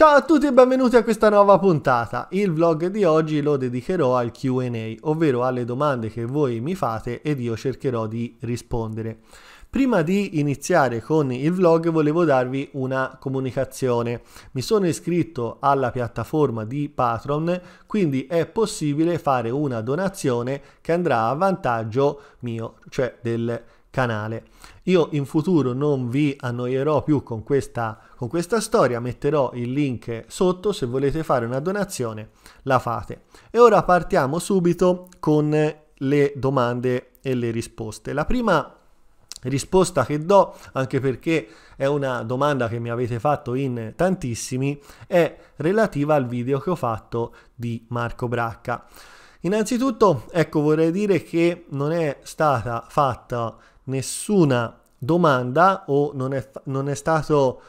Ciao a tutti e benvenuti a questa nuova puntata. Il vlog di oggi lo dedicherò al QA, ovvero alle domande che voi mi fate ed io cercherò di rispondere. Prima di iniziare con il vlog volevo darvi una comunicazione. Mi sono iscritto alla piattaforma di Patreon, quindi è possibile fare una donazione che andrà a vantaggio mio, cioè del canale. Io in futuro non vi annoierò più con questa, con questa storia, metterò il link sotto, se volete fare una donazione la fate. E ora partiamo subito con le domande e le risposte. La prima risposta che do, anche perché è una domanda che mi avete fatto in tantissimi, è relativa al video che ho fatto di Marco Bracca. Innanzitutto, ecco, vorrei dire che non è stata fatta nessuna domanda o non è, non è stato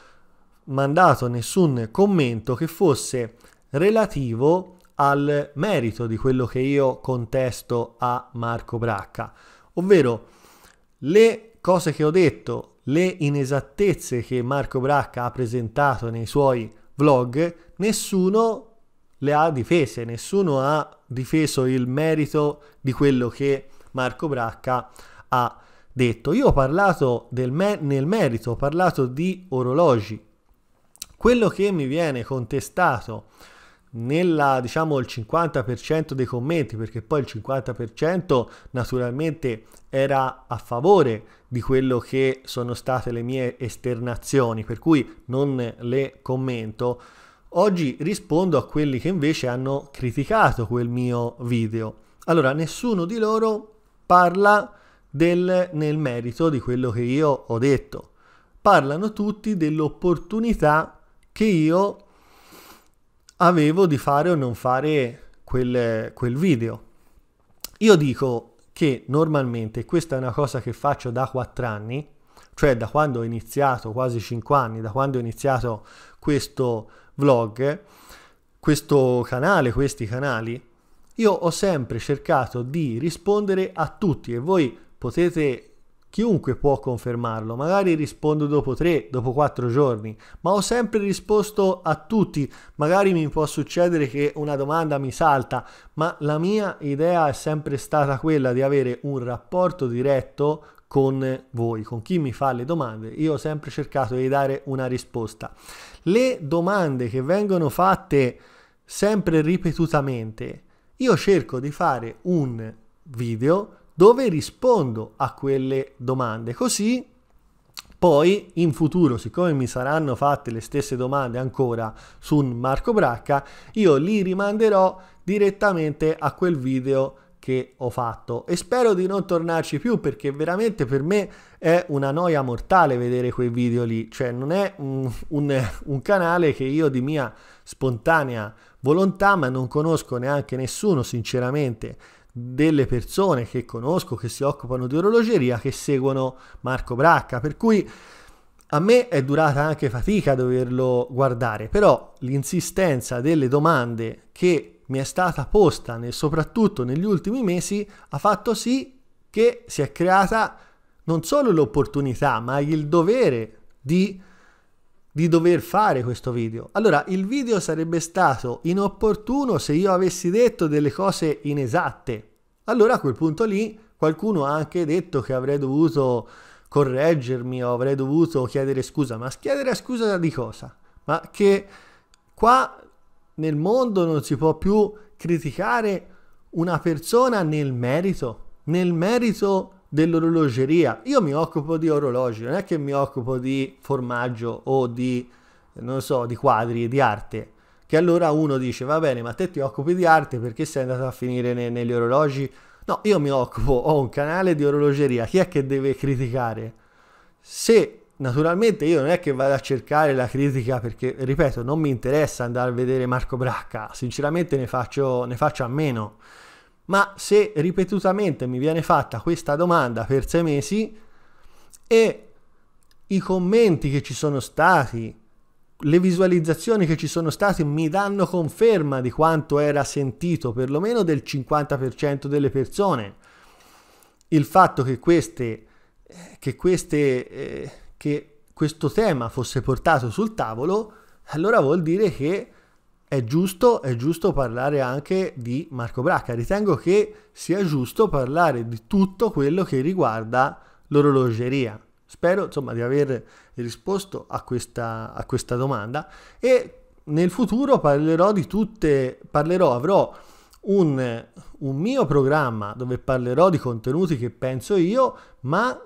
mandato nessun commento che fosse relativo al merito di quello che io contesto a Marco Bracca, ovvero le cose che ho detto, le inesattezze che Marco Bracca ha presentato nei suoi vlog, nessuno le ha difese, nessuno ha difeso il merito di quello che Marco Bracca ha detto. Io ho parlato me nel merito, ho parlato di orologi. Quello che mi viene contestato nella diciamo il 50% dei commenti perché poi il 50% naturalmente era a favore di quello che sono state le mie esternazioni per cui non le commento oggi rispondo a quelli che invece hanno criticato quel mio video allora nessuno di loro parla del, nel merito di quello che io ho detto. Parlano tutti dell'opportunità che io avevo di fare o non fare quel, quel video. Io dico che normalmente, questa è una cosa che faccio da 4 anni, cioè da quando ho iniziato, quasi 5 anni, da quando ho iniziato questo vlog, questo canale, questi canali, io ho sempre cercato di rispondere a tutti e voi potete, chiunque può confermarlo, magari rispondo dopo tre, dopo quattro giorni, ma ho sempre risposto a tutti, magari mi può succedere che una domanda mi salta, ma la mia idea è sempre stata quella di avere un rapporto diretto con voi, con chi mi fa le domande. Io ho sempre cercato di dare una risposta. Le domande che vengono fatte sempre ripetutamente, io cerco di fare un video dove rispondo a quelle domande. Così poi in futuro, siccome mi saranno fatte le stesse domande ancora su Marco Bracca, io li rimanderò direttamente a quel video che ho fatto e spero di non tornarci più perché veramente per me è una noia mortale vedere quei video lì, cioè non è un, un, un canale che io di mia spontanea volontà, ma non conosco neanche nessuno sinceramente delle persone che conosco che si occupano di orologeria che seguono Marco Bracca, per cui a me è durata anche fatica doverlo guardare, però l'insistenza delle domande che mi è stata posta nel, soprattutto negli ultimi mesi ha fatto sì che si è creata non solo l'opportunità, ma il dovere di, di, dover fare questo video. Allora, il video sarebbe stato inopportuno se io avessi detto delle cose inesatte, allora a quel punto lì qualcuno ha anche detto che avrei dovuto correggermi o avrei dovuto chiedere scusa, ma chiedere scusa di cosa? Ma che qua nel mondo non si può più criticare una persona nel merito, nel merito dell'orologeria. Io mi occupo di orologi, non è che mi occupo di formaggio o di, non so, di quadri, di arte che allora uno dice va bene ma te ti occupi di arte perché sei andato a finire ne- negli orologi? No, io mi occupo, ho un canale di orologeria, chi è che deve criticare? Se naturalmente io non è che vado a cercare la critica perché, ripeto, non mi interessa andare a vedere Marco Bracca, sinceramente ne faccio, ne faccio a meno. Ma se ripetutamente mi viene fatta questa domanda per sei mesi e i commenti che ci sono stati, le visualizzazioni che ci sono state mi danno conferma di quanto era sentito perlomeno del 50% delle persone. Il fatto che, queste, eh, che, queste, eh, che questo tema fosse portato sul tavolo, allora vuol dire che è giusto, è giusto parlare anche di Marco Bracca. Ritengo che sia giusto parlare di tutto quello che riguarda l'orologeria. Spero insomma, di aver risposto a questa, a questa domanda e nel futuro parlerò di tutte, parlerò, avrò un, un mio programma dove parlerò di contenuti che penso io, ma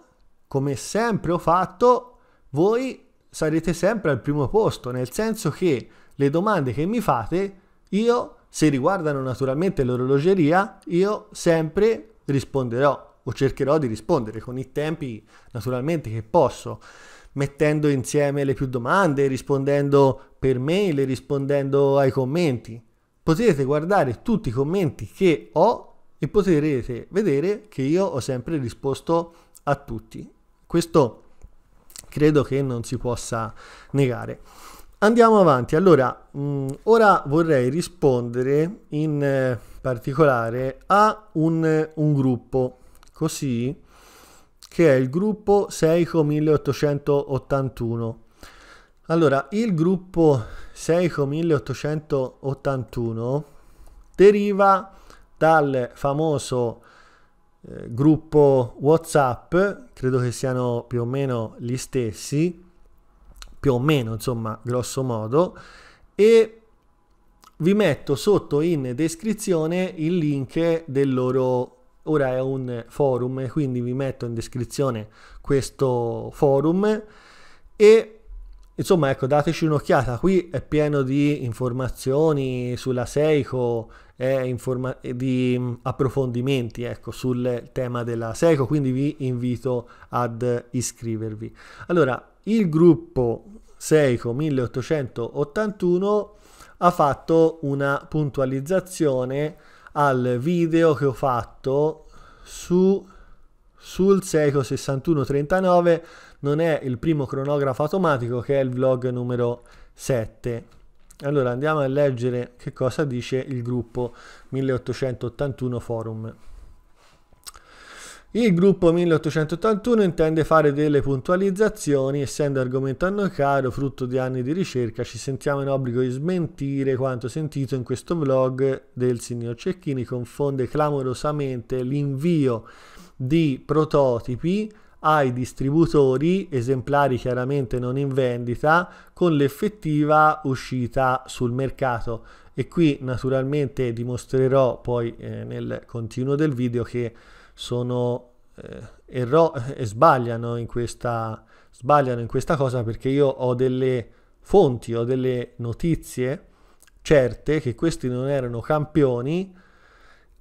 come sempre ho fatto, voi sarete sempre al primo posto, nel senso che le domande che mi fate, io, se riguardano naturalmente l'orologeria, io sempre risponderò o cercherò di rispondere con i tempi naturalmente che posso, mettendo insieme le più domande, rispondendo per mail rispondendo ai commenti. Potete guardare tutti i commenti che ho e potrete vedere che io ho sempre risposto a tutti. Questo credo che non si possa negare. Andiamo avanti, allora, mh, mm, ora vorrei rispondere in eh, particolare a un, un gruppo così, che è il gruppo Seiko 1881. Allora, il gruppo Seiko 1881 deriva dal famoso eh, gruppo WhatsApp, credo che siano più o meno gli stessi, più o meno, insomma, grosso modo, e vi metto sotto in descrizione il link del loro ora è un forum, quindi vi metto in descrizione questo forum e insomma ecco dateci un'occhiata, qui è pieno di informazioni sulla Seiko, informa- di approfondimenti ecco, sul tema della Seiko, quindi vi invito ad iscrivervi. Allora, il gruppo Seiko 1881 ha fatto una puntualizzazione al video che ho fatto su, sul Seiko 6139, non è il primo cronografo automatico che è il vlog numero 7. Allora andiamo a leggere che cosa dice il gruppo 1881 forum. Il gruppo 1881 intende fare delle puntualizzazioni, essendo argomento a noi caro, frutto di anni di ricerca, ci sentiamo in obbligo di smentire quanto sentito in questo vlog del signor Cecchini, confonde clamorosamente l'invio di prototipi ai distributori, esemplari chiaramente non in vendita, con l'effettiva uscita sul mercato. E qui naturalmente dimostrerò poi eh, nel continuo del video che sono e, eh, ro- e eh, sbagliano, in questa, sbagliano in questa cosa perché io ho delle fonti, ho delle notizie certe che questi non erano campioni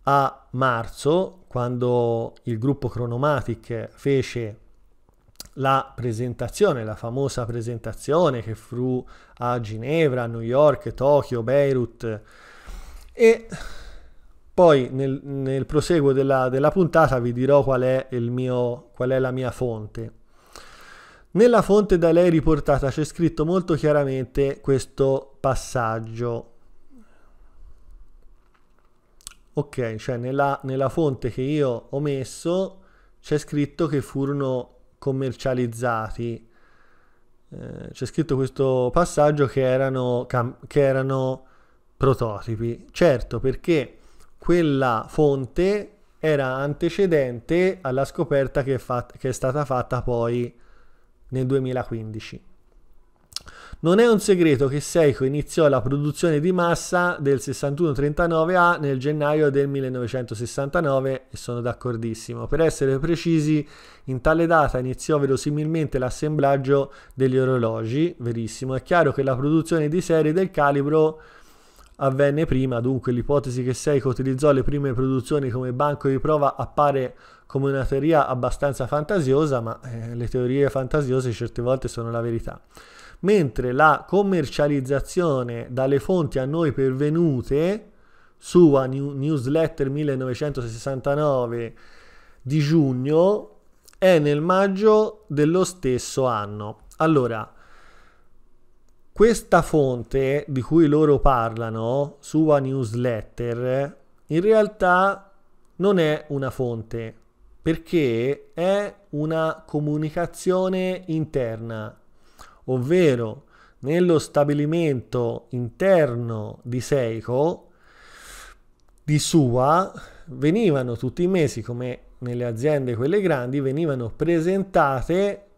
a marzo quando il gruppo Chronomatic fece la presentazione, la famosa presentazione che fu a Ginevra, New York, Tokyo, Beirut e poi nel, nel proseguo della, della, puntata vi dirò qual è, mio, qual è la mia fonte. Nella fonte da lei riportata c'è scritto molto chiaramente questo passaggio. Ok, cioè nella, nella fonte che io ho messo c'è scritto che furono commercializzati. Eh, c'è scritto questo passaggio che erano, che erano prototipi. Certo, perché quella fonte era antecedente alla scoperta che è, fatta, che è stata fatta poi nel 2015. Non è un segreto che Seiko iniziò la produzione di massa del 6139A nel gennaio del 1969 e sono d'accordissimo. Per essere precisi, in tale data iniziò verosimilmente l'assemblaggio degli orologi, verissimo. È chiaro che la produzione di serie del calibro avvenne prima, dunque l'ipotesi che Seiko utilizzò le prime produzioni come banco di prova appare come una teoria abbastanza fantasiosa, ma eh, le teorie fantasiose certe volte sono la verità. Mentre la commercializzazione dalle fonti a noi pervenute, sua new newsletter 1969 di giugno, è nel maggio dello stesso anno. Allora, questa fonte di cui loro parlano, sua newsletter, in realtà non è una fonte perché è una comunicazione interna, ovvero nello stabilimento interno di Seiko, di sua, venivano tutti i mesi, come nelle aziende quelle grandi, venivano presentate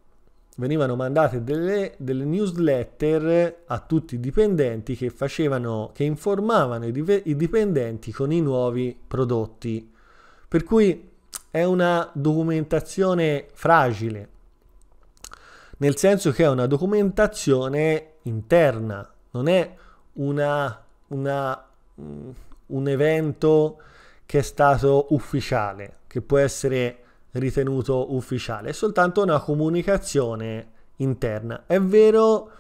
venivano mandate delle, delle, newsletter a tutti i dipendenti che, facevano, che informavano i, i dipendenti con i nuovi prodotti. Per cui è una documentazione fragile, nel senso che è una documentazione interna, non è una, una, mm, un evento che è stato ufficiale, che può essere ritenuto ufficiale, è soltanto una comunicazione interna. È vero,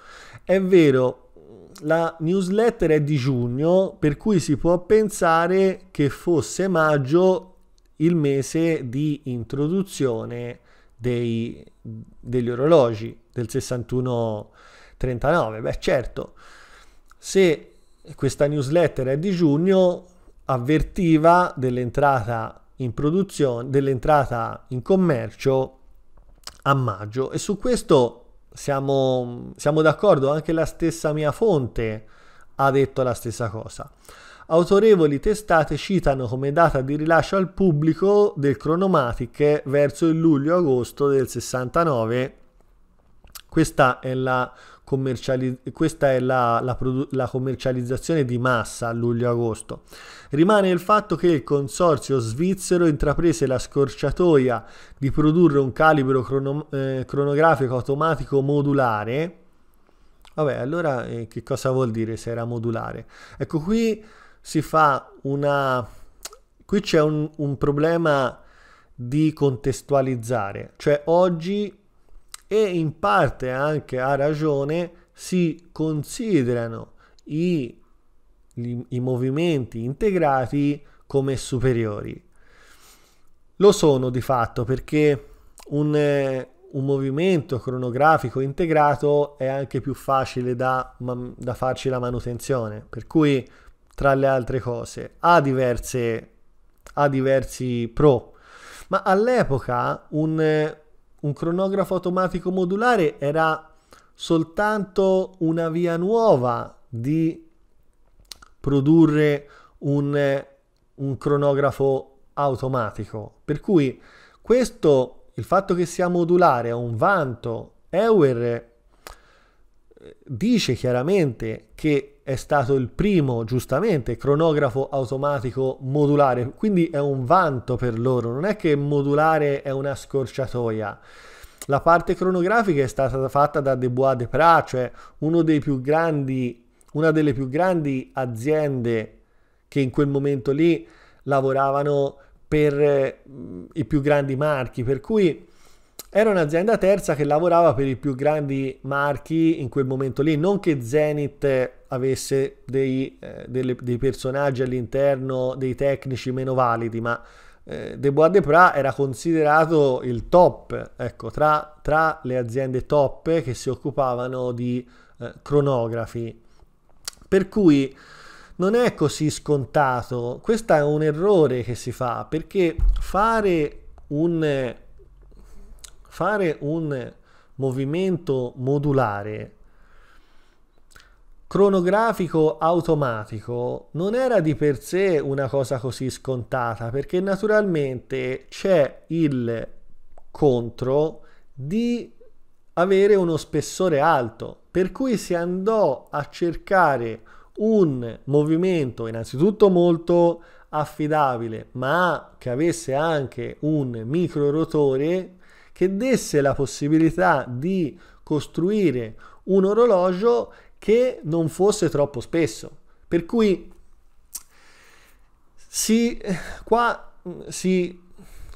è vero, la newsletter è di giugno, per cui si può pensare che fosse maggio il mese di introduzione dei, degli orologi del 6139. Beh, certo, se questa newsletter è di giugno, avvertiva dell'entrata in produzione, dell'entrata in commercio a maggio e su questo siamo, siamo d'accordo, anche la stessa mia fonte ha detto la stessa cosa. Autorevoli testate citano come data di rilascio al pubblico del Chronomatic verso il luglio-agosto del 69. Questa è la commercializzazione, questa è la, la, produ- la commercializzazione di massa a luglio-agosto. Rimane il fatto che il consorzio svizzero intraprese la scorciatoia di produrre un calibro crono- eh, cronografico automatico modulare. Vabbè, allora eh, che cosa vuol dire se era modulare? Ecco, qui si fa una... qui c'è un, un problema di contestualizzare, cioè oggi e in parte anche a ragione si considerano i, i, i movimenti integrati come superiori. Lo sono di fatto perché un, eh, un movimento cronografico integrato è anche più facile da, da, farci la manutenzione, per cui tra le altre cose ha, diverse, ha diversi pro, ma all'epoca un, un cronografo automatico modulare era soltanto una via nuova di produrre un, un cronografo automatico. Per cui questo, il fatto che sia modulare è un vanto. Euer eh, dice chiaramente che è stato il primo, giustamente, cronografo automatico modulare, quindi è un vanto per loro, non è che modulare è una scorciatoia. La parte cronografica è stata fatta da Debois de Prat, cioè grandi, una delle più grandi aziende che in quel momento lì lavoravano per eh, i più grandi marchi, per cui era un'azienda terza che lavorava per i più grandi marchi in quel momento lì, non che Zenith avesse dei, eh, delle, dei personaggi all'interno, dei tecnici meno validi, ma eh, Debois de Pra era considerato il top, ecco, tra, tra, le aziende top che si occupavano di eh, cronografi. Per cui non è così scontato, questo è un errore che si fa, perché fare un fare un movimento modulare cronografico automatico non era di per sé una cosa così scontata perché naturalmente c'è il contro di avere uno spessore alto per cui si andò a cercare un movimento innanzitutto molto affidabile ma che avesse anche un micro rotore che desse la possibilità di costruire un orologio che non fosse troppo spesso. Per cui si, qua si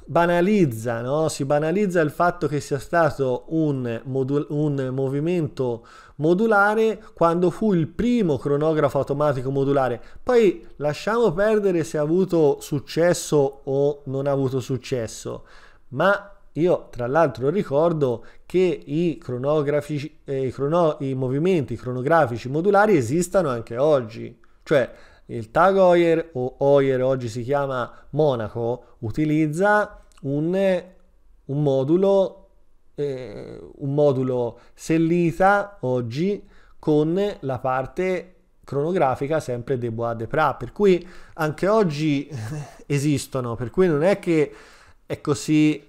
banalizza, no? si banalizza il fatto che sia stato un, modul- un, movimento modulare quando fu il primo cronografo automatico modulare. Poi lasciamo perdere se ha avuto successo o non ha avuto successo, ma io tra l'altro ricordo che i, eh, i, crono, i movimenti cronografici modulari esistano anche oggi, cioè il tag Hoyer o Hoyer oggi si chiama Monaco utilizza un, un modulo eh, un modulo sellita oggi con la parte cronografica sempre de Bois de Pra, per cui anche oggi esistono, per cui non è che è così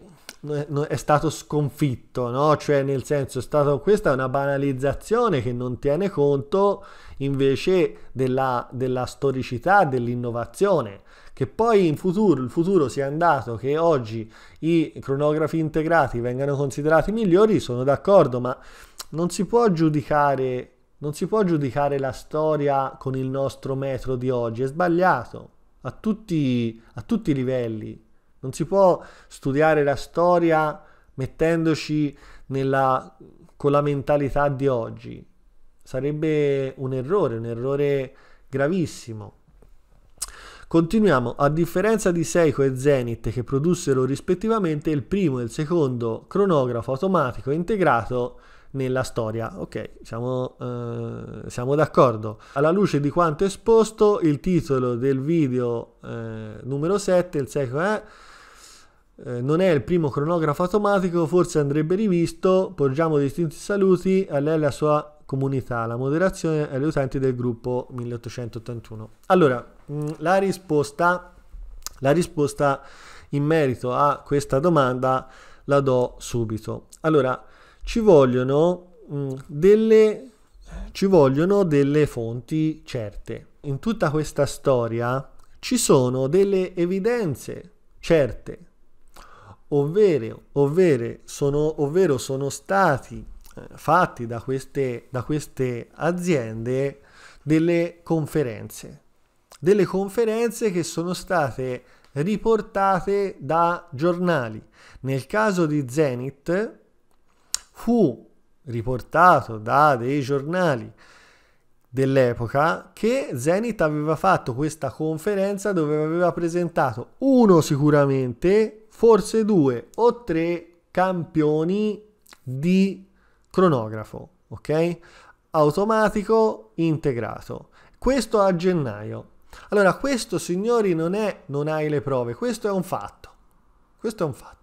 è stato sconfitto, no? Cioè, nel senso, è stata questa è una banalizzazione che non tiene conto invece della, della storicità dell'innovazione. Che poi in futuro il futuro sia andato che oggi i cronografi integrati vengano considerati migliori, sono d'accordo, ma non si può giudicare. Non si può giudicare la storia con il nostro metro di oggi, è sbagliato a tutti, a tutti i livelli, non si può studiare la storia mettendoci nella, con la mentalità di oggi. Sarebbe un errore, un errore gravissimo. Continuiamo, a differenza di Seiko e Zenith che produssero rispettivamente il primo e il secondo cronografo automatico integrato nella storia. Ok, siamo, eh, siamo d'accordo. Alla luce di quanto esposto, il titolo del video eh, numero 7, il Seiko è... Eh, eh, non è il primo cronografo automatico, forse andrebbe rivisto. Porgiamo distinti saluti a lei e alla sua comunità, la moderazione e agli utenti del gruppo 1881. Allora, mm, la risposta, la risposta in merito a questa domanda la do subito. Allora, ci vogliono, mm, delle, ci vogliono delle fonti certe. In tutta questa storia ci sono delle evidenze certe ovvero, ovvero, sono, ovvero sono stati eh, fatti da queste, da queste aziende delle conferenze, delle conferenze che sono state riportate da giornali. Nel caso di Zenith fu riportato da dei giornali dell'epoca che Zenith aveva fatto questa conferenza dove aveva presentato uno sicuramente forse due o tre campioni di cronografo, ok? Automatico integrato. Questo a gennaio. Allora, questo signori non è non hai le prove, questo è un fatto. Questo è un fatto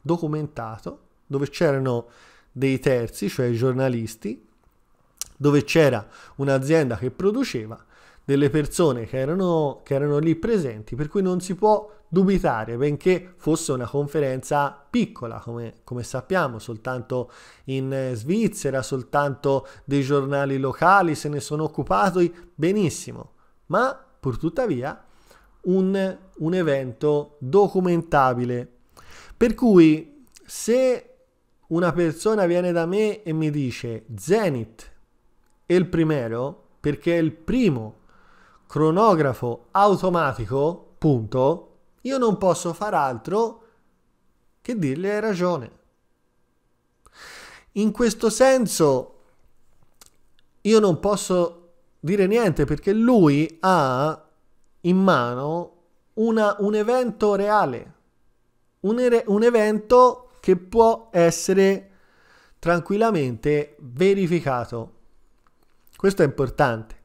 documentato dove c'erano dei terzi, cioè i giornalisti, dove c'era un'azienda che produceva delle persone che erano, che erano lì presenti, per cui non si può dubitare, benché fosse una conferenza piccola, come, come, sappiamo, soltanto in eh, Svizzera, soltanto dei giornali locali se ne sono occupati, benissimo, ma purtuttavia un, un evento documentabile. Per cui se una persona viene da me e mi dice Zenit è il primero perché è il primo cronografo automatico, punto, io non posso far altro che dirle hai ragione. In questo senso io non posso dire niente perché lui ha in mano una, un evento reale, un, un evento che può essere tranquillamente verificato. Questo è importante.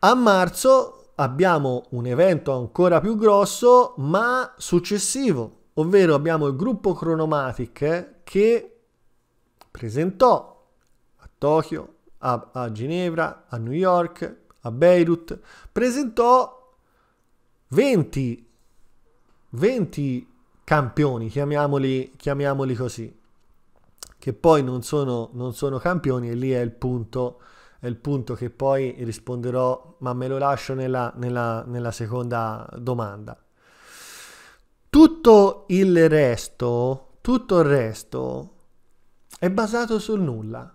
A marzo abbiamo un evento ancora più grosso ma successivo, ovvero abbiamo il gruppo Chronomatic che presentò a Tokyo, a, a Ginevra, a New York, a Beirut, presentò 20, 20 campioni, chiamiamoli, chiamiamoli così, che poi non sono, non sono campioni e lì è il punto è il punto che poi risponderò, ma me lo lascio nella, nella, nella seconda domanda. Tutto il resto, tutto il resto è basato sul nulla,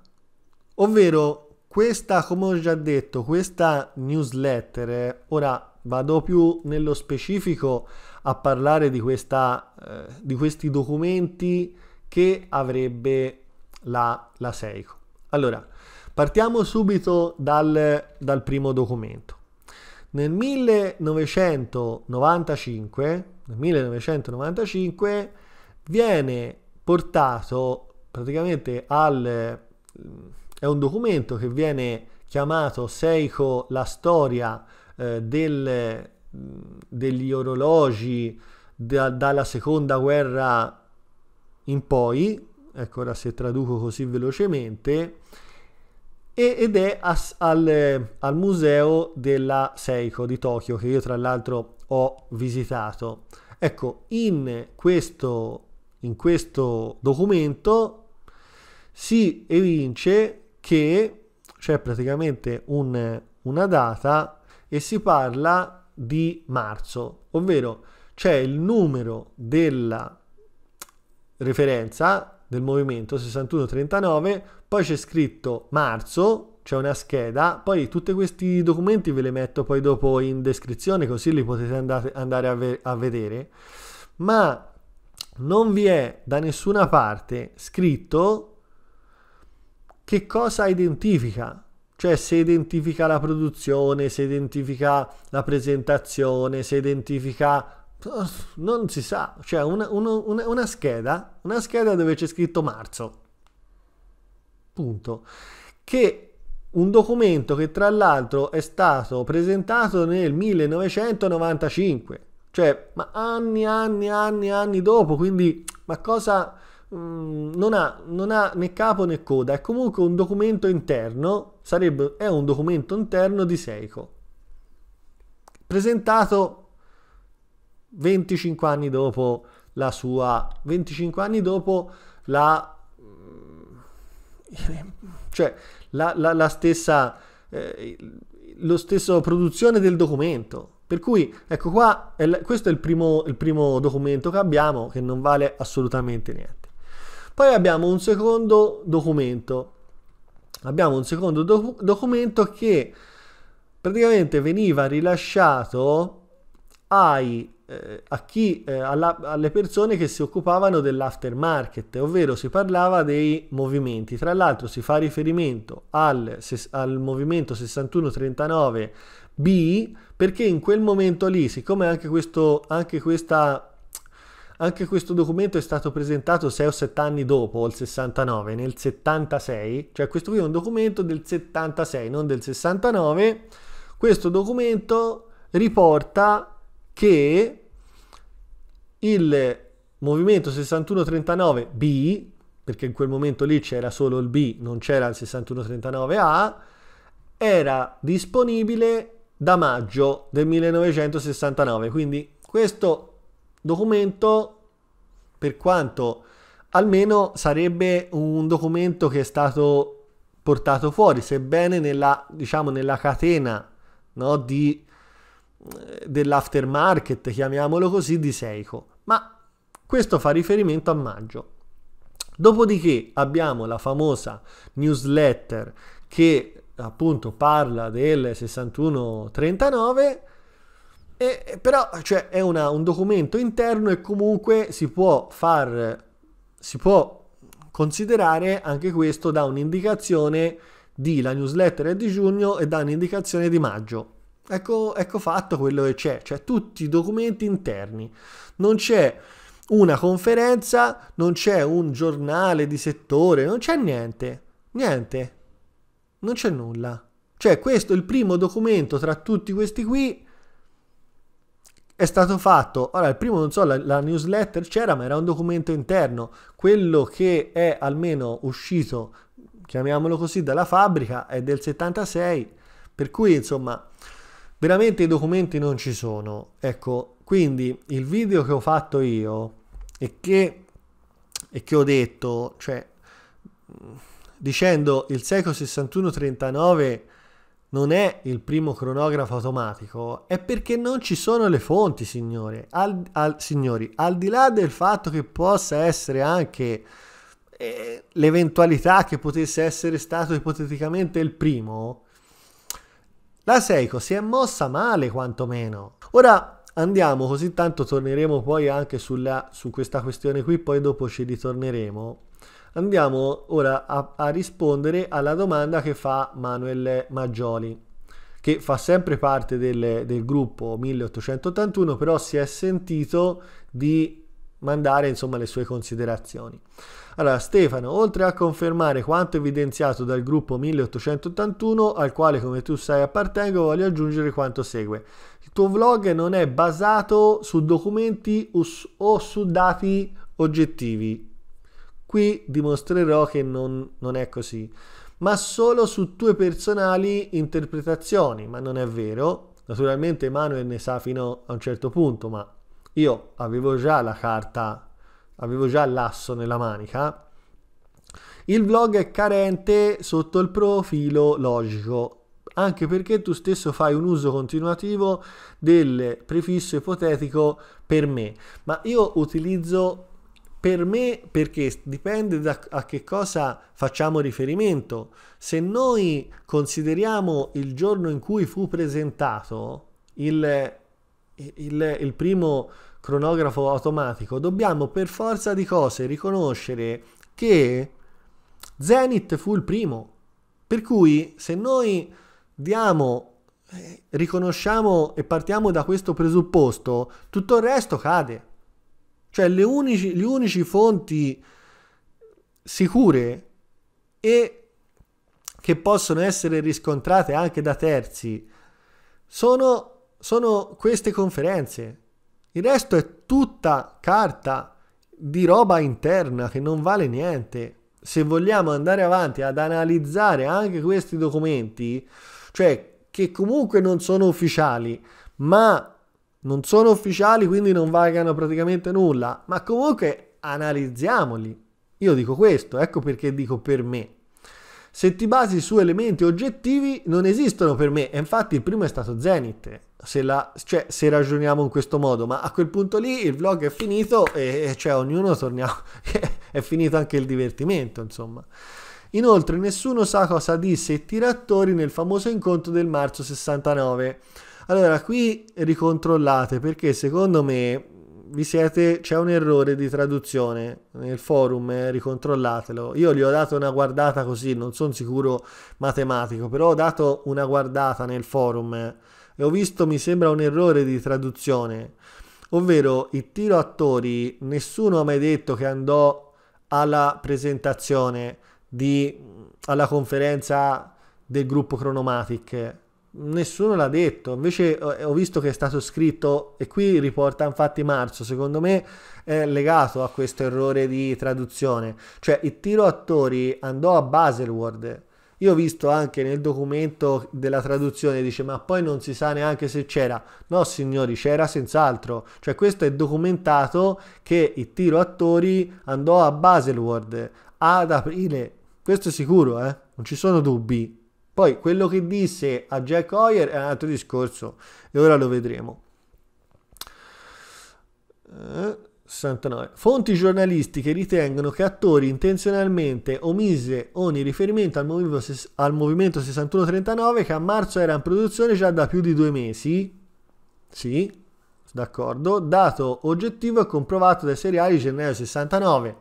ovvero questa, come ho già detto, questa newsletter, ora vado più nello specifico a parlare di, questa, eh, di questi documenti che avrebbe la, la Seiko. Allora, Partiamo subito dal, dal primo documento. Nel 1995, nel 1995 viene portato praticamente al... è un documento che viene chiamato Seiko la storia eh, del, degli orologi da, dalla seconda guerra in poi, ecco ora se traduco così velocemente, ed è as, al, eh, al, museo della Seiko di Tokyo che io tra l'altro ho visitato. Ecco, in questo, in questo documento si evince che c'è praticamente un, una data e si parla di marzo, ovvero c'è il numero della referenza del movimento 6139, poi c'è scritto marzo, c'è una scheda, poi tutti questi documenti ve li metto poi dopo in descrizione così li potete andate, andare a, ve a vedere, ma non vi è da nessuna parte scritto che cosa identifica cioè se identifica la produzione, se identifica la presentazione, se identifica non si sa, cioè una, una, una, scheda, una scheda dove c'è scritto marzo, punto, che un documento che tra l'altro è stato presentato nel 1995, cioè ma anni, anni, anni, anni dopo, quindi ma cosa mm, non, ha, non, ha, né capo né coda, è comunque un documento interno, sarebbe, è un documento interno di Seiko, presentato 25 anni dopo la sua 25 anni dopo la mm, cioè la, la, la stessa eh, lo stesso produzione del documento per cui ecco qua è questo è il primo, il primo documento che abbiamo che non vale assolutamente niente poi abbiamo un secondo documento abbiamo un secondo do- documento che praticamente veniva rilasciato ai a chi, eh, alla, alle persone che si occupavano dell'aftermarket, ovvero si parlava dei movimenti. Tra l'altro si fa riferimento al, al movimento 6139B perché in quel momento lì, siccome anche questo, anche questa, anche questo documento è stato presentato 6 o 7 anni dopo, il 69, nel 76, cioè questo qui è un documento del 76, non del 69, questo documento riporta che il movimento 6139B, perché in quel momento lì c'era solo il B, non c'era il 6139A, era disponibile da maggio del 1969. Quindi questo documento, per quanto almeno sarebbe un documento che è stato portato fuori, sebbene nella, diciamo, nella catena no, eh, dell'aftermarket, chiamiamolo così, di Seiko ma questo fa riferimento a maggio. Dopodiché abbiamo la famosa newsletter che appunto parla del 6139 e, però cioè, è una, un documento interno e comunque si può far si può considerare anche questo da un'indicazione di la newsletter è di giugno e da un'indicazione di maggio Ecco, ecco fatto quello che c'è, cioè tutti i documenti interni. Non c'è una conferenza, non c'è un giornale di settore, non c'è niente, niente, non c'è nulla. Cioè questo, il primo documento tra tutti questi qui, è stato fatto. Ora, il primo, non so, la, la, newsletter c'era, ma era un documento interno. Quello che è almeno uscito, chiamiamolo così, dalla fabbrica è del 76. Per cui, insomma, veramente i documenti non ci sono. Ecco, quindi il video che ho fatto io e che, e che ho detto, cioè dicendo il Seiko 6139 non è il primo cronografo automatico, è perché non ci sono le fonti, signore. Al, al, signori. Al di là del fatto che possa essere anche eh, l'eventualità che potesse essere stato ipoteticamente il primo, la Seiko si è mossa male quantomeno. Ora andiamo, così tanto torneremo poi anche sulla, su questa questione qui, poi dopo ci ritorneremo. Andiamo ora a, a rispondere alla domanda che fa Manuel Maggioli che fa sempre parte del, del, gruppo 1881, però si è sentito di mandare insomma, le sue considerazioni. Allora, Stefano, oltre a confermare quanto evidenziato dal gruppo 1881, al quale come tu sai appartengo, voglio aggiungere quanto segue. Il tuo vlog non è basato su documenti o su dati oggettivi. Qui dimostrerò che non, non è così, ma solo su tue personali interpretazioni, ma non è vero. Naturalmente Manuel ne sa fino a un certo punto, ma io avevo già la carta avevo già l'asso nella manica. Il vlog è carente sotto il profilo logico, anche perché tu stesso fai un uso continuativo del prefisso ipotetico per me, ma io utilizzo per me perché dipende da a che cosa facciamo riferimento. Se noi consideriamo il giorno in cui fu presentato il, il, il primo cronografo automatico, dobbiamo per forza di cose riconoscere che Zenith fu il primo. Per cui se noi diamo, eh, riconosciamo e partiamo da questo presupposto, tutto il resto cade. Cioè le, unici, le unici fonti sicure e che possono essere riscontrate anche da terzi sono, sono queste conferenze il resto è tutta carta di roba interna che non vale niente. Se vogliamo andare avanti ad analizzare anche questi documenti, cioè che comunque non sono ufficiali, ma non sono ufficiali quindi non valgano praticamente nulla, ma comunque analizziamoli. Io dico questo, ecco perché dico per me se ti basi su elementi oggettivi non esistono per me. E infatti il primo è stato Zenith, se, la, cioè, se ragioniamo in questo modo. Ma a quel punto lì il vlog è finito e, cioè ognuno torniamo... è finito anche il divertimento, insomma. Inoltre nessuno sa cosa disse i tiratori nel famoso incontro del marzo 69. Allora, qui ricontrollate perché secondo me siete, c'è un errore di traduzione nel forum, eh, ricontrollatelo. Io gli ho dato una guardata così, non sono sicuro matematico, però ho dato una guardata nel forum eh, e ho visto, mi sembra, un errore di traduzione. Ovvero, il tiro attori, nessuno ha mai detto che andò alla presentazione di, alla conferenza del gruppo Chronomatic Nessuno l'ha detto, invece eh, ho visto che è stato scritto, e qui riporta infatti Marzo, secondo me è legato a questo errore di traduzione. Cioè il tiro attori andò a Baselworld, io ho visto anche nel documento della traduzione, dice ma poi non si sa neanche se c'era. No signori, c'era senz'altro. Cioè questo è documentato che il tiro attori andò a Baselworld ad aprile. Questo è sicuro, eh? Non ci sono dubbi. Poi quello che disse a Jack Hoyer è un altro discorso e ora lo vedremo. Eh. 69. Fonti giornalistiche ritengono che attori intenzionalmente omise ogni riferimento al, movi- al movimento 6139 che a marzo era in produzione già da più di due mesi. Sì, d'accordo. Dato oggettivo e comprovato dai seriali gennaio 69.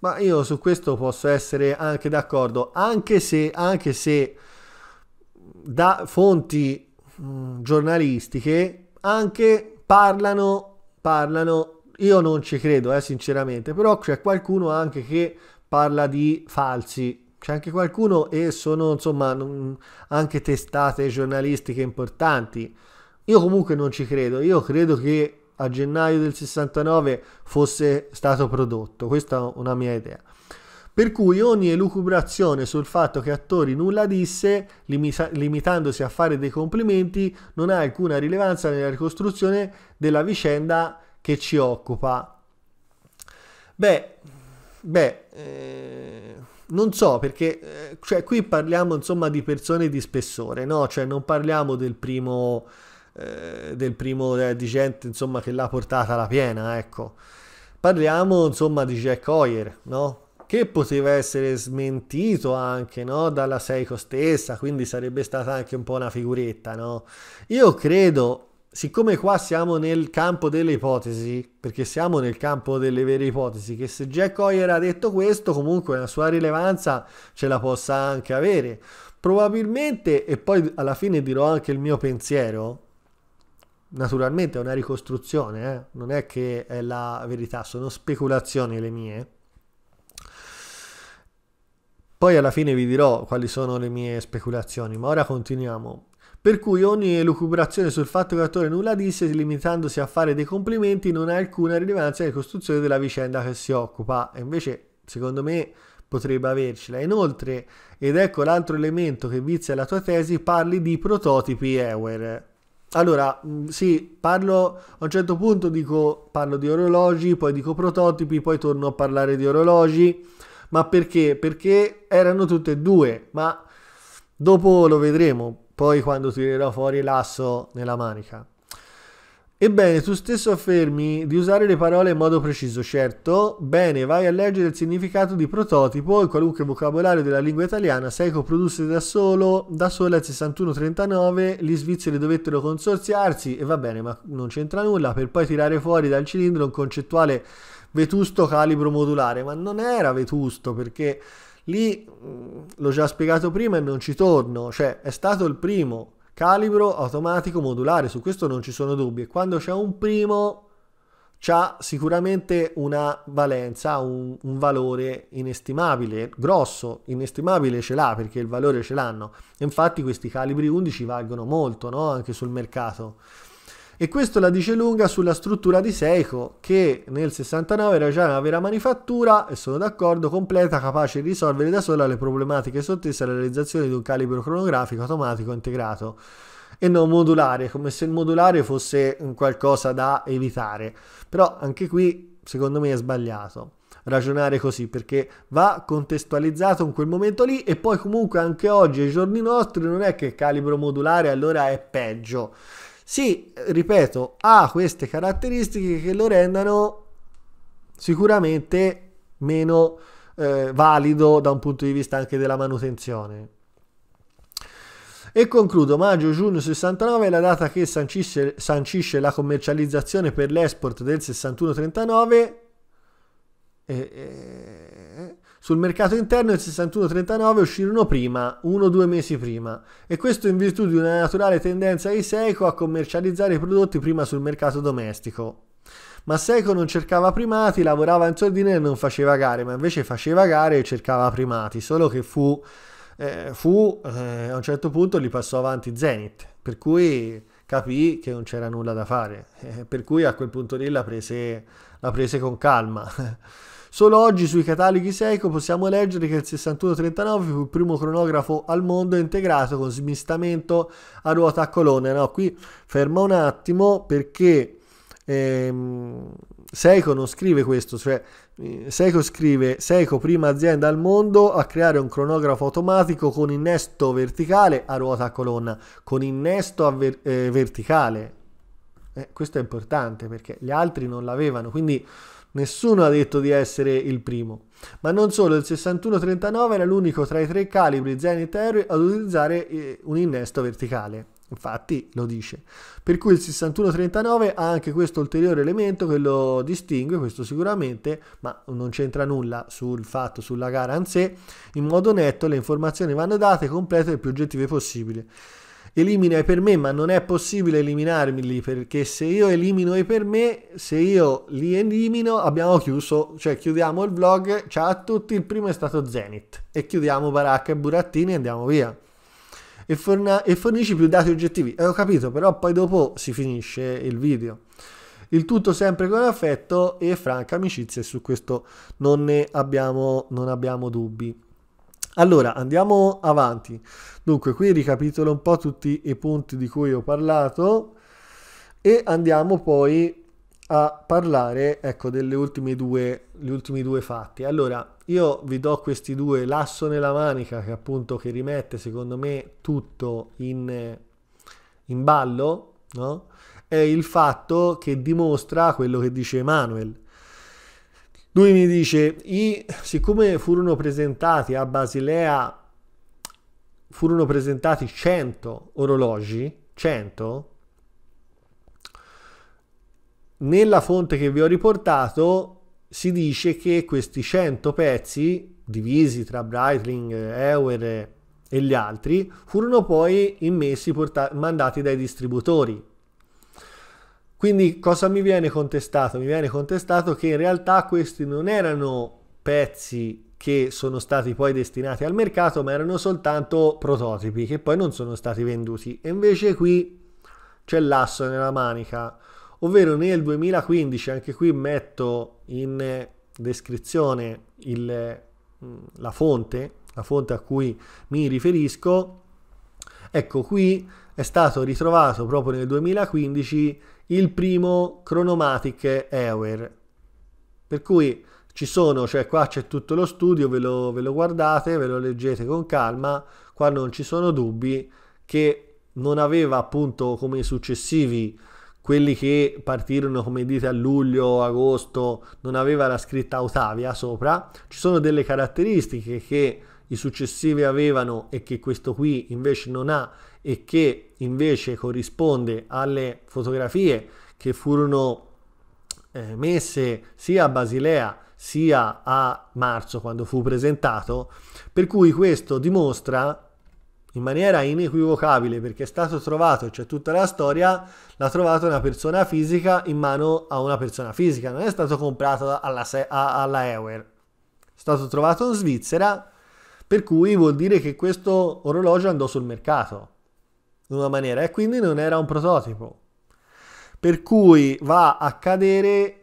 Ma io su questo posso essere anche d'accordo, anche se, anche se da fonti mh, mm, giornalistiche anche parlano, parlano, io non ci credo eh, sinceramente, però c'è qualcuno anche che parla di falsi, c'è anche qualcuno e sono insomma anche testate giornalistiche importanti. Io comunque non ci credo, io credo che a gennaio del 69 fosse stato prodotto. Questa è una mia idea. Per cui ogni elucubrazione sul fatto che attori nulla disse, limita- limitandosi a fare dei complimenti, non ha alcuna rilevanza nella ricostruzione della vicenda che ci occupa. Beh, beh, eh, non so perché, eh, cioè qui parliamo insomma di persone di spessore, no? Cioè non parliamo del primo eh, del primo eh, di gente insomma, che l'ha portata alla piena. Ecco. Parliamo insomma di Jack Hoyer, no? che poteva essere smentito anche no? dalla Seiko stessa, quindi sarebbe stata anche un po' una figuretta. No? Io credo, siccome qua siamo nel campo delle ipotesi, perché siamo nel campo delle vere ipotesi, che se Jack Hoyer ha detto questo, comunque la sua rilevanza ce la possa anche avere. Probabilmente, e poi alla fine dirò anche il mio pensiero, naturalmente è una ricostruzione, eh? non è che è la verità, sono speculazioni le mie. Poi alla fine vi dirò quali sono le mie speculazioni, ma ora continuiamo. Per cui ogni elucubrazione sul fatto che l'attore nulla disse, limitandosi a fare dei complimenti, non ha alcuna rilevanza nella costruzione della vicenda che si occupa. E invece, secondo me, potrebbe avercela. Inoltre, ed ecco l'altro elemento che vizia la tua tesi, parli di prototipi Ewer. Allora, mm, sì, parlo a un certo punto dico parlo di orologi, poi dico prototipi, poi torno a parlare di orologi, ma perché? Perché erano tutte e due, ma dopo lo vedremo, poi quando tirerò fuori l'asso nella manica. Ebbene, tu stesso affermi di usare le parole in modo preciso, certo? Bene, vai a leggere il significato di prototipo e qualunque vocabolario della lingua italiana. Seiko produsse da solo, da sola il 6139, gli svizzeri dovettero consorziarsi e va bene, ma non c'entra nulla, per poi tirare fuori dal cilindro un concettuale vetusto calibro modulare, ma non era vetusto perché lì mm, l'ho già spiegato prima e non ci torno, cioè è stato il primo calibro automatico modulare, su questo non ci sono dubbi. E quando c'è un primo, c'ha sicuramente una valenza, un, un, valore inestimabile, grosso, inestimabile ce l'ha perché il valore ce l'hanno. Infatti questi calibri 11 valgono molto no? anche sul mercato. E questo la dice lunga sulla struttura di Seiko, che nel 69 era già una vera manifattura, e sono d'accordo, completa, capace di risolvere da sola le problematiche sottese alla realizzazione di un calibro cronografico automatico integrato e non modulare, come se il modulare fosse qualcosa da evitare. Però anche qui, secondo me, è sbagliato ragionare così perché va contestualizzato in quel momento lì e poi comunque anche oggi ai giorni nostri non è che il calibro modulare allora è peggio sì, ripeto, ha queste caratteristiche che lo rendono sicuramente meno eh, valido da un punto di vista anche della manutenzione. E concludo, maggio-giugno 69 è la data che sancisce, sancisce la commercializzazione per l'export del 61-39 e, e, sul mercato interno il 61-39 uscirono prima, uno o due mesi prima, e questo in virtù di una naturale tendenza di Seiko a commercializzare i prodotti prima sul mercato domestico. Ma Seiko non cercava primati, lavorava in sordina e non faceva gare, ma invece faceva gare e cercava primati, solo che fu, eh, fu eh, a un certo punto li passò avanti Zenith, per cui capì che non c'era nulla da fare, eh, per cui a quel punto lì la prese, la prese con calma. Solo oggi sui cataloghi Seiko possiamo leggere che il 6139 fu il primo cronografo al mondo integrato con smistamento a ruota a colonne. No, qui ferma un attimo perché ehm, Seiko non scrive questo, cioè eh, Seiko scrive Seiko prima azienda al mondo a creare un cronografo automatico con innesto verticale a ruota a colonna, con innesto ver eh, verticale. Eh, questo è importante perché gli altri non l'avevano, quindi Nessuno ha detto di essere il primo. Ma non solo, il 6139 era l'unico tra i tre calibri Zenith Air ad utilizzare eh, un innesto verticale. Infatti lo dice. Per cui il 6139 ha anche questo ulteriore elemento che lo distingue, questo sicuramente, ma non c'entra nulla sul fatto, sulla gara in sé. In modo netto le informazioni vanno date complete e più oggettive possibile elimina i per me, ma non è possibile eliminarmeli perché se io elimino i per me, se io li elimino, abbiamo chiuso, cioè chiudiamo il vlog. Ciao a tutti, il primo è stato Zenith e chiudiamo baracca e burattini e andiamo via. E, forna- e fornisci più dati oggettivi. E eh, ho capito, però poi dopo si finisce il video. Il tutto sempre con affetto e franca amicizia, e su questo non ne abbiamo, non abbiamo dubbi. Allora, andiamo avanti. Dunque, qui ricapitolo un po' tutti i punti di cui ho parlato e andiamo poi a parlare ecco, delle ultime due, gli ultimi due fatti. Allora, io vi do questi due, l'asso nella manica che appunto che rimette secondo me tutto in, in ballo, no? è il fatto che dimostra quello che dice Emanuel, lui mi dice, siccome furono presentati a Basilea, furono presentati 100 orologi, 100, nella fonte che vi ho riportato si dice che questi 100 pezzi, divisi tra Breitling, Ewer e gli altri, furono poi immessi, mandati dai distributori quindi cosa mi viene contestato? Mi viene contestato che in realtà questi non erano pezzi che sono stati poi destinati al mercato, ma erano soltanto prototipi che poi non sono stati venduti. E invece qui c'è l'asso nella manica, ovvero nel 2015, anche qui metto in descrizione il, mm, la fonte, la fonte a cui mi riferisco, ecco qui è stato ritrovato proprio nel 2015 il primo Chronomatic Air. Per cui ci sono, cioè qua c'è tutto lo studio, ve lo, ve lo guardate, ve lo leggete con calma, qua non ci sono dubbi che non aveva appunto come i successivi quelli che partirono come dite a luglio, agosto, non aveva la scritta Ottavia sopra, ci sono delle caratteristiche che i successivi avevano e che questo qui invece non ha e che invece corrisponde alle fotografie che furono eh, messe sia a Basilea sia a marzo quando fu presentato, per cui questo dimostra in maniera inequivocabile perché è stato trovato, c'è cioè tutta la storia, l'ha trovato una persona fisica in mano a una persona fisica, non è stato comprato alla, a, alla Ewer, è stato trovato in Svizzera, per cui vuol dire che questo orologio andò sul mercato in una maniera e quindi non era un prototipo. Per cui va a cadere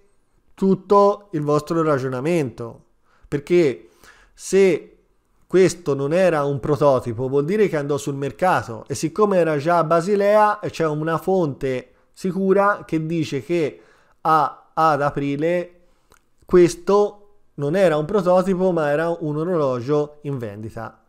tutto il vostro ragionamento, perché se questo non era un prototipo vuol dire che andò sul mercato e siccome era già a Basilea c'è una fonte sicura che dice che a, ad aprile questo non era un prototipo ma era un orologio in vendita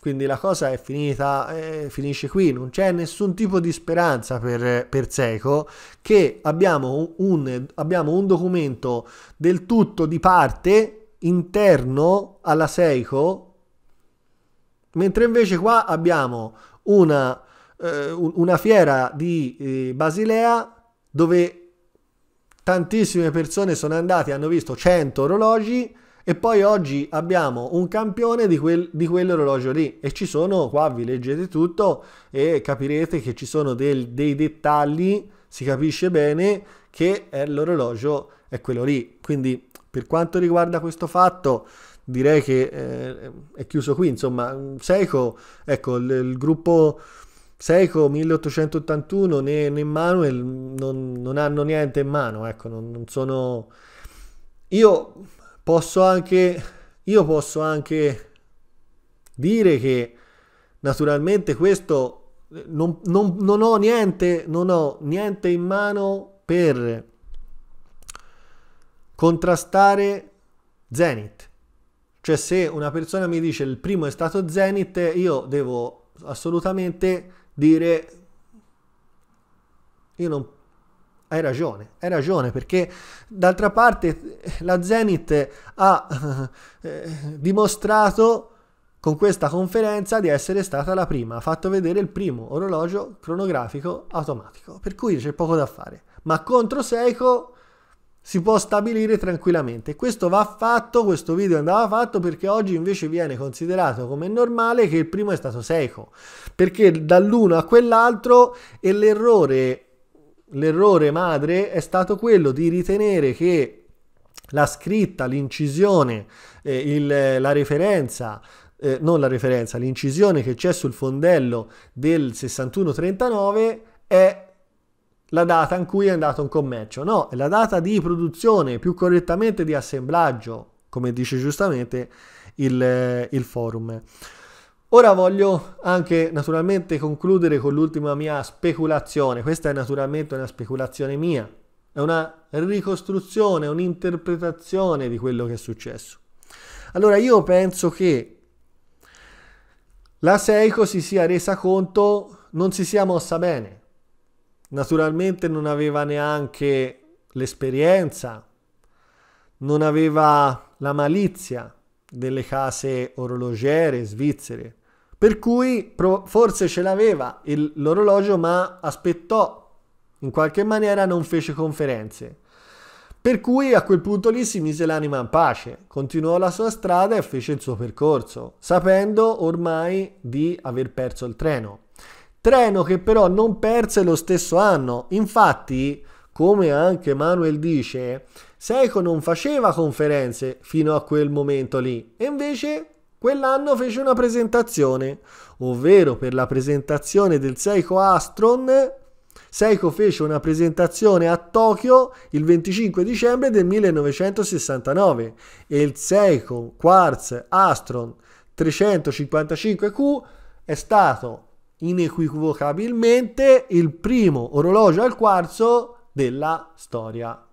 quindi la cosa è finita, eh, finisce qui, non c'è nessun tipo di speranza per, per Seco che abbiamo un, abbiamo un documento del tutto di parte interno alla Seiko, mentre invece qua abbiamo una, eh, una fiera di eh, Basilea dove tantissime persone sono andate, hanno visto 100 orologi e poi oggi abbiamo un campione di, quel, di quell'orologio lì e ci sono, qua vi leggete tutto e capirete che ci sono del, dei dettagli, si capisce bene che l'orologio è quello lì. Quindi per quanto riguarda questo fatto direi che eh, è chiuso qui, insomma Seiko, ecco il, il gruppo... Seiko 1881 né, né Manuel non, non, hanno niente in mano, ecco, non, non sono... Io Posso anche, io posso anche dire che naturalmente questo eh, non, non, non, ho niente, non ho niente in mano per contrastare Zenith. Cioè se una persona mi dice il primo è stato Zenith, io devo assolutamente dire io non hai ragione, hai ragione perché d'altra parte la Zenith ha eh, dimostrato con questa conferenza di essere stata la prima, ha fatto vedere il primo orologio cronografico automatico, per cui c'è poco da fare. Ma contro Seiko si può stabilire tranquillamente. Questo va fatto, questo video andava fatto perché oggi invece viene considerato come normale che il primo è stato Seiko, perché dall'uno a quell'altro e l'errore l'errore madre è stato quello di ritenere che la scritta, l'incisione, eh, il, la referenza, eh, non la referenza, l'incisione che c'è sul fondello del 6139 è la data in cui è andato in commercio, no, è la data di produzione, più correttamente di assemblaggio, come dice giustamente il, il forum. Ora voglio anche naturalmente concludere con l'ultima mia speculazione. Questa è naturalmente una speculazione mia, è una ricostruzione, un'interpretazione di quello che è successo. Allora io penso che la Seiko si sia resa conto, non si sia mossa bene. Naturalmente non aveva neanche l'esperienza, non aveva la malizia delle case orologiere svizzere per cui forse ce l'aveva il, l'orologio, ma aspettò in qualche maniera, non fece conferenze. Per cui a quel punto lì si mise l'anima in pace, continuò la sua strada e fece il suo percorso, sapendo ormai di aver perso il treno. Treno che però non perse lo stesso anno. Infatti, come anche Manuel dice, Seiko non faceva conferenze fino a quel momento lì, e invece Quell'anno fece una presentazione, ovvero per la presentazione del Seiko Astron, Seiko fece una presentazione a Tokyo il 25 dicembre del 1969 e il Seiko Quartz Astron 355Q è stato inequivocabilmente il primo orologio al quarzo della storia